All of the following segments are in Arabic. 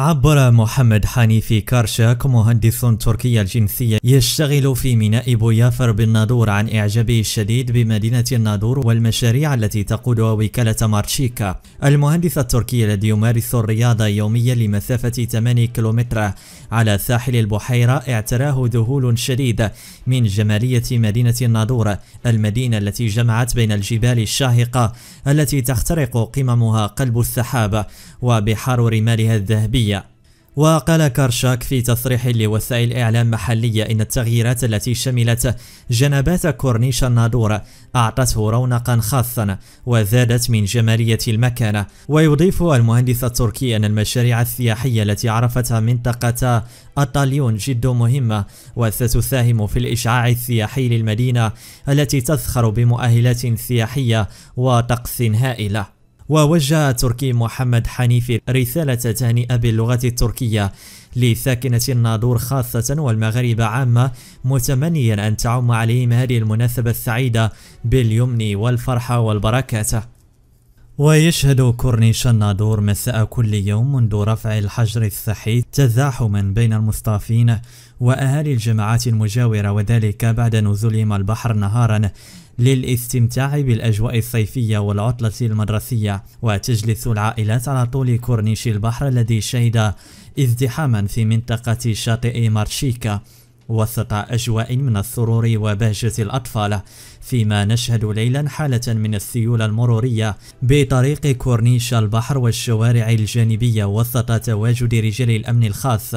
عبر محمد حنيفي كارشاك مهندس تركي الجنسية يشتغل في ميناء بويافر بالنادور عن إعجابه الشديد بمدينة النادور والمشاريع التي تقودها وكالة مارشيكا المهندس التركي الذي يمارس الرياضة يوميا لمسافة 8 كيلومتر على ساحل البحيرة اعتراه ذهول شديد من جمالية مدينة النادور المدينة التي جمعت بين الجبال الشاهقة التي تخترق قممها قلب السحاب وبحار رمالها الذهبية الإقليمية وقال كارشاك في تصريح لوسائل إعلام محلية إن التغييرات التي شملت جنبات كورنيش النادور أعطته رونقا خاصا وزادت من جمالية المكان ويضيف المهندس التركي أن المشاريع السياحية التي عرفتها منطقة أطاليون جد مهمة وستساهم في الإشعاع السياحي للمدينة التي تزخر بمؤهلات سياحية وطقس هائلة ووجه تركي محمد حنيفي رسالة تهنئة باللغة التركية لساكنة الناظور خاصة والمغاربة عامة متمنيا أن تعم عليهم هذه المناسبة السعيدة باليمن والفرحة والبركة ويشهد كورنيش النادور مساء كل يوم منذ رفع الحجر الصحي تزاحما بين المصطافين وأهالي الجماعات المجاورة وذلك بعد نزولهم البحر نهارا للاستمتاع بالأجواء الصيفية والعطلة المدرسية وتجلس العائلات على طول كورنيش البحر الذي شهد ازدحاما في منطقة شاطئ مارشيكا وسط أجواء من السرور وبهجة الأطفال فيما نشهد ليلا حالة من السيول المرورية بطريق كورنيش البحر والشوارع الجانبية وسط تواجد رجال الأمن الخاص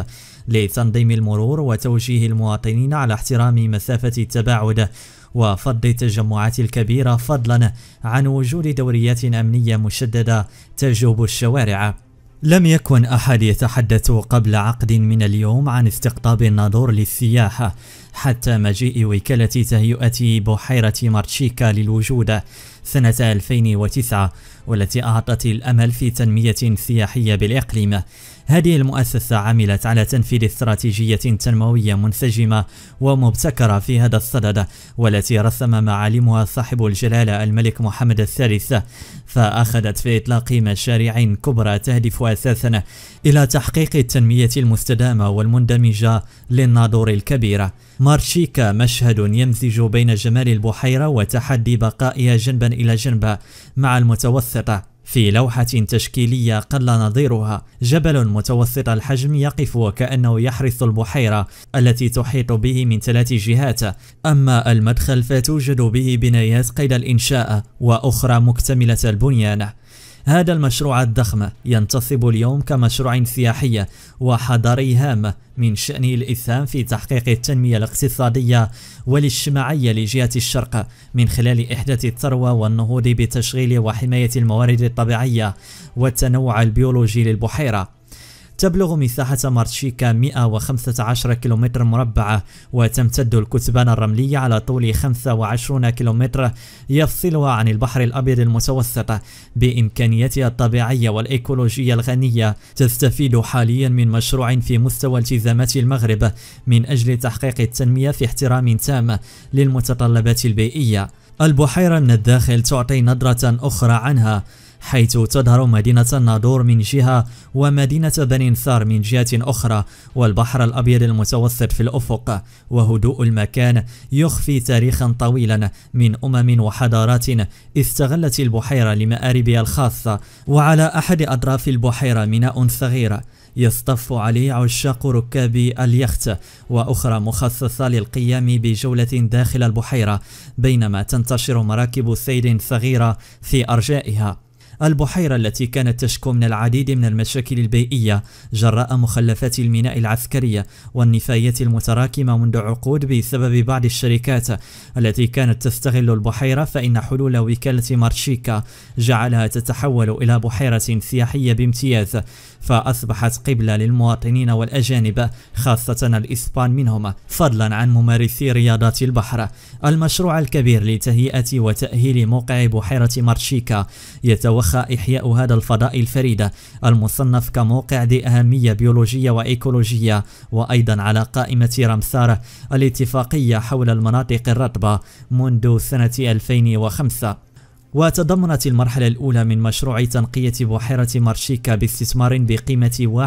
لتنظيم المرور وتوجيه المواطنين على احترام مسافة التباعد وفض التجمعات الكبيرة فضلا عن وجود دوريات أمنية مشددة تجوب الشوارع لم يكن أحد يتحدث قبل عقد من اليوم عن استقطاب الناظور للسياحة حتى مجيء وكالة تهيئة بحيرة مارتشيكا للوجود سنة 2009 والتي أعطت الأمل في تنمية سياحية بالإقليم هذه المؤسسة عملت على تنفيذ استراتيجية تنموية منسجمة ومبتكرة في هذا الصدد والتي رسم معالمها صاحب الجلالة الملك محمد الثالث فأخذت في إطلاق مشاريع كبرى تهدف أساسا إلى تحقيق التنمية المستدامة والمندمجة للناظور الكبيرة. مارشيكا مشهد يمزج بين جمال البحيرة وتحدي بقائها جنبا إلى جنب مع المتوسطة في لوحة تشكيلية قل نظيرها جبل متوسط الحجم يقف وكأنه يحرس البحيرة التي تحيط به من ثلاث جهات أما المدخل فتوجد به بنايات قيد الإنشاء وأخرى مكتملة البنيان هذا المشروع الضخم ينتصب اليوم كمشروع سياحي وحضري هام من شأنه الإسهام في تحقيق التنمية الاقتصادية والاجتماعية لجهة الشرق من خلال إحداث الثروة والنهوض بتشغيل وحماية الموارد الطبيعية والتنوع البيولوجي للبحيرة تبلغ مساحة مارتشيكا 115 كيلومتر مربعة وتمتد الكثبان الرملية على طول 25 كيلومتر يفصلها عن البحر الأبيض المتوسط بإمكانياتها الطبيعية والإيكولوجية الغنية تستفيد حاليا من مشروع في مستوى التزامات المغرب من أجل تحقيق التنمية في احترام تام للمتطلبات البيئية البحيرة من الداخل تعطي نظرة أخرى عنها حيث تظهر مدينة النادور من جهة ومدينة بني ثار من جهة أخرى والبحر الأبيض المتوسط في الأفق وهدوء المكان يخفي تاريخا طويلا من أمم وحضارات استغلت البحيرة لمآربها الخاصة وعلى أحد أطراف البحيرة ميناء صغير يصطف عليه عشاق ركاب اليخت وأخرى مخصصة للقيام بجولة داخل البحيرة بينما تنتشر مراكب سيد صغيرة في أرجائها البحيرة التي كانت تشكو من العديد من المشاكل البيئية جراء مخلفات الميناء العسكرية والنفايات المتراكمة منذ عقود بسبب بعض الشركات التي كانت تستغل البحيرة فإن حلول وكالة مارشيكا جعلها تتحول إلى بحيرة سياحية بامتياز فأصبحت قبلة للمواطنين والأجانب خاصة الإسبان منهم فضلا عن ممارسي رياضات البحر المشروع الكبير لتهيئة وتأهيل موقع بحيرة مارشيكا يتوخى ترخى إحياء هذا الفضاء الفريد المصنف كموقع ذي أهمية بيولوجية وإيكولوجية وأيضا على قائمة رمسار الاتفاقية حول المناطق الرطبة منذ سنة 2005 وتضمنت المرحلة الأولى من مشروع تنقية بحيرة مارشيكا باستثمار بقيمة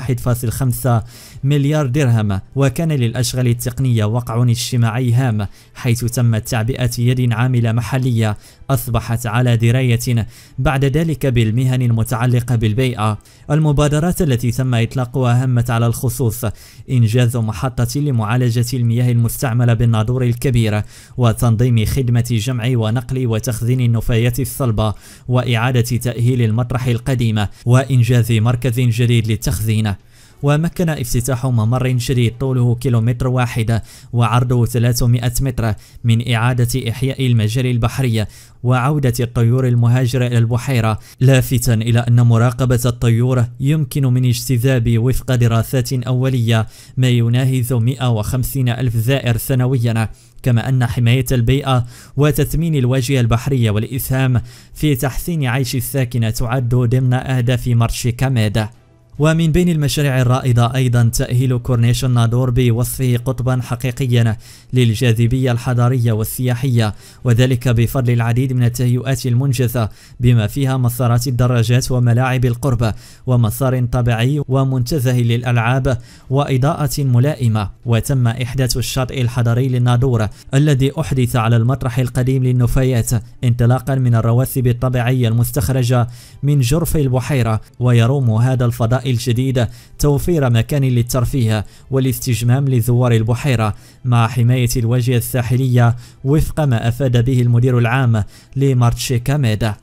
1.5 مليار درهم وكان للأشغال التقنية وقع اجتماعي هام حيث تم تعبئة يد عاملة محلية أصبحت على دراية بعد ذلك بالمهن المتعلقة بالبيئة المبادرات التي تم إطلاقها همت على الخصوص إنجاز محطة لمعالجة المياه المستعملة بالناظور الكبير وتنظيم خدمة جمع ونقل وتخزين النفايات الصلبة وإعادة تأهيل المطرح القديمة وإنجاز مركز جديد للتخزين ومكن افتتاح ممر جديد طوله كيلومتر واحد وعرضه 300 متر من إعادة إحياء المجال البحري وعودة الطيور المهاجرة إلى البحيرة لافتا إلى أن مراقبة الطيور يمكن من اجتذاب وفق دراسات أولية ما يناهز 150 ألف زائر سنويا كما أن حماية البيئة وتثمين الواجهة البحرية والإثام في تحسين عيش الساكنة تعد ضمن أهداف مرش كاميدا. ومن بين المشاريع الرائدة أيضا تأهيل كورنيش النادور بوصفه قطبا حقيقيا للجاذبية الحضارية والسياحية وذلك بفضل العديد من التهيئات المنجزة بما فيها مسارات الدراجات وملاعب القرب ومسار طبيعي ومنتزه للألعاب وإضاءة ملائمة وتم إحداث الشاطئ الحضري للنادور الذي أحدث على المطرح القديم للنفايات انطلاقا من الرواسب الطبيعية المستخرجة من جرف البحيرة ويروم هذا الفضاء الجديد توفير مكان للترفيه والاستجمام لزوار البحيرة مع حماية الواجهة الساحلية وفق ما أفاد به المدير العام لمارتشي كاميدا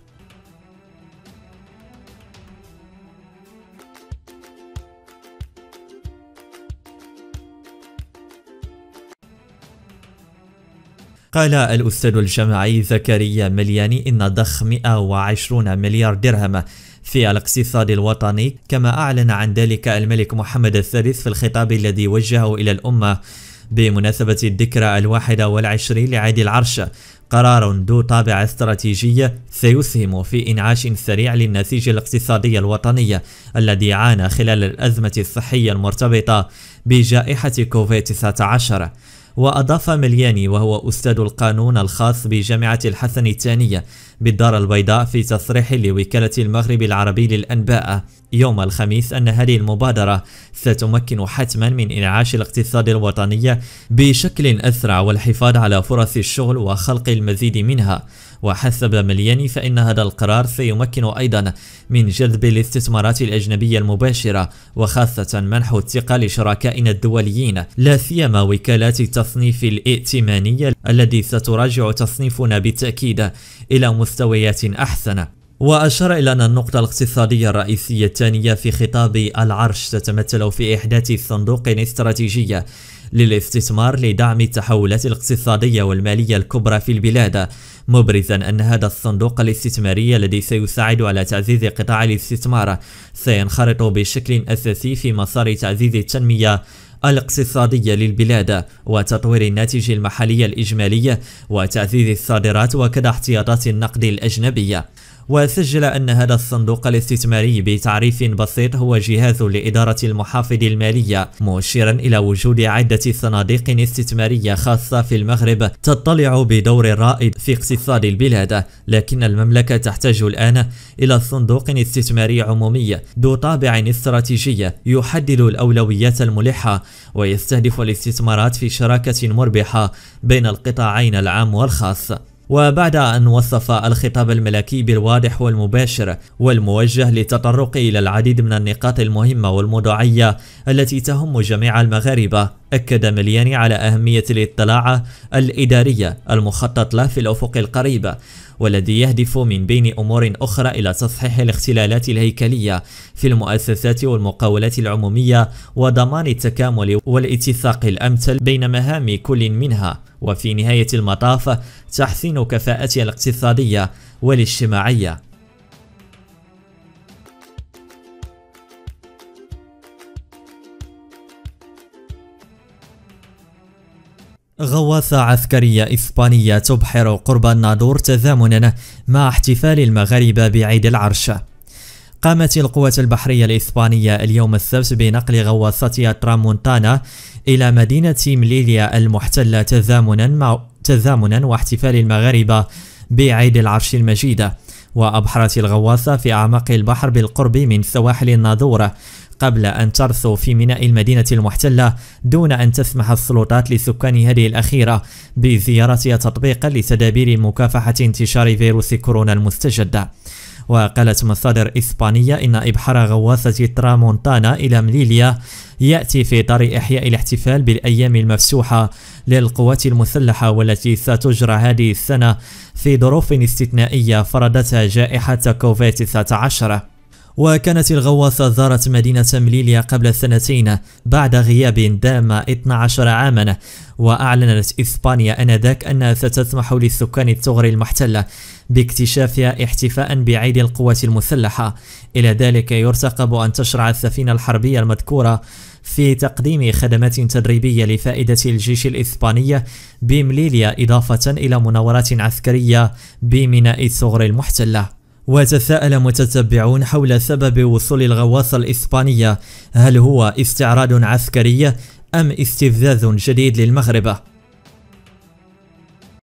قال الأستاذ الجماعي زكريا ملياني إن ضخ 120 مليار درهم في الاقتصاد الوطني كما أعلن عن ذلك الملك محمد الثالث في الخطاب الذي وجهه إلى الأمة بمناسبة الذكرى الواحدة والعشرين لعيد العرش قرار ذو طابع استراتيجي سيسهم في إنعاش سريع للنسيج الاقتصادي الوطني الذي عانى خلال الأزمة الصحية المرتبطة بجائحة كوفيد 19 وأضاف ملياني وهو أستاذ القانون الخاص بجامعة الحسن الثانية بالدار البيضاء في تصريح لوكالة المغرب العربي للأنباء يوم الخميس أن هذه المبادرة ستمكن حتما من إنعاش الاقتصاد الوطني بشكل أسرع والحفاظ على فرص الشغل وخلق المزيد منها وحسب ملياني فإن هذا القرار سيمكن أيضا من جذب الاستثمارات الأجنبية المباشرة وخاصة منح الثقة لشركائنا الدوليين لا سيما وكالات التصنيف الائتمانية الذي ستراجع تصنيفنا بالتأكيد إلى مستويات أحسن وأشار إلى أن النقطة الاقتصادية الرئيسية الثانية في خطاب العرش تتمثل في إحداث صندوق استراتيجية للاستثمار لدعم التحولات الاقتصادية والمالية الكبرى في البلاد مبرزا أن هذا الصندوق الاستثماري الذي سيساعد على تعزيز قطاع الاستثمار سينخرط بشكل أساسي في مسار تعزيز التنمية الاقتصادية للبلاد وتطوير الناتج المحلي الإجمالي وتعزيز الصادرات وكذا احتياطات النقد الأجنبية وسجل أن هذا الصندوق الاستثماري بتعريف بسيط هو جهاز لإدارة المحافظ المالية مشيرا إلى وجود عدة صناديق استثمارية خاصة في المغرب تطلع بدور رائد في اقتصاد البلاد لكن المملكة تحتاج الآن إلى صندوق استثماري عمومي ذو طابع استراتيجي يحدد الأولويات الملحة ويستهدف الاستثمارات في شراكة مربحة بين القطاعين العام والخاص وبعد أن وصف الخطاب الملكي بالواضح والمباشر والموجه للتطرق إلى العديد من النقاط المهمة والموضوعية التي تهم جميع المغاربة أكد ملياني على أهمية الاطلاع الإدارية المخطط له في الأفق القريب والذي يهدف من بين أمور أخرى إلى تصحيح الاختلالات الهيكلية في المؤسسات والمقاولات العمومية وضمان التكامل والاتساق الأمثل بين مهام كل منها وفي نهاية المطاف تحسين كفاءتها الاقتصادية والاجتماعية غواصة عسكرية إسبانية تبحر قرب الناظور تزامنا مع احتفال المغاربة بعيد العرش قامت القوات البحرية الإسبانية اليوم السبت بنقل غواصتها ترامونتانا إلى مدينة مليليا المحتلة تزامنا مع تزامنا واحتفال المغاربة بعيد العرش المجيدة وأبحرت الغواصة في أعماق البحر بالقرب من سواحل الناظورة قبل أن ترثو في ميناء المدينة المحتلة دون أن تسمح السلطات لسكان هذه الأخيرة بزيارتها تطبيقا لتدابير مكافحة انتشار فيروس كورونا المستجد وقالت مصادر إسبانية إن إبحار غواصة ترامونتانا إلى مليليا يأتي في إطار إحياء الاحتفال بالأيام المفسوحة للقوات المسلحة والتي ستجرى هذه السنة في ظروف استثنائية فرضتها جائحة كوفيد 19 وكانت الغواصة زارت مدينة مليليا قبل سنتين بعد غياب دام 12 عاما وأعلنت إسبانيا آنذاك أنها ستسمح للسكان الثغر المحتلة باكتشافها احتفاء بعيد القوات المسلحة إلى ذلك يرتقب أن تشرع السفينة الحربية المذكورة في تقديم خدمات تدريبية لفائدة الجيش الإسباني بمليليا إضافة إلى مناورات عسكرية بميناء الثغر المحتلة وتساءل متتبعون حول سبب وصول الغواصة الإسبانية هل هو استعراض عسكري أم استفزاز شديد للمغرب